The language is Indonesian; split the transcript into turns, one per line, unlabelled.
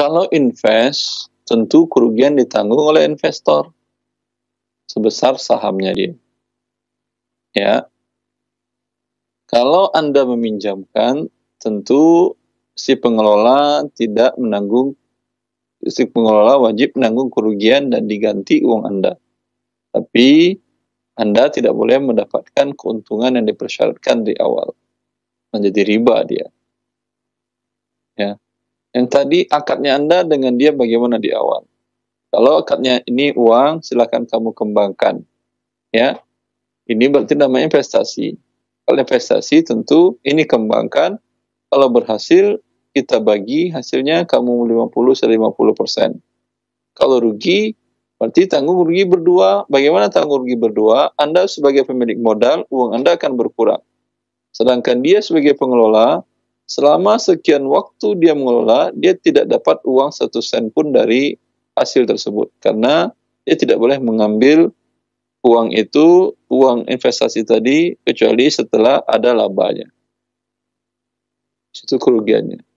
Kalau invest, tentu kerugian ditanggung oleh investor sebesar sahamnya dia. Ya. Kalau Anda meminjamkan, tentu si pengelola tidak menanggung si pengelola wajib menanggung kerugian dan diganti uang Anda. Tapi Anda tidak boleh mendapatkan keuntungan yang dipersyaratkan di awal. Menjadi riba dia. Yang tadi akadnya Anda dengan dia bagaimana di awal. Kalau akadnya ini uang, silahkan kamu kembangkan. Ya, ini berarti namanya investasi. Kalau investasi tentu ini kembangkan. Kalau berhasil, kita bagi hasilnya kamu 50 50 persen. Kalau rugi, berarti tanggung rugi berdua. Bagaimana tanggung rugi berdua? Anda sebagai pemilik modal, uang Anda akan berkurang. Sedangkan dia sebagai pengelola, Selama sekian waktu dia mengelola, dia tidak dapat uang satu sen pun dari hasil tersebut karena dia tidak boleh mengambil uang itu, uang investasi tadi kecuali setelah ada labanya. Itu kerugiannya.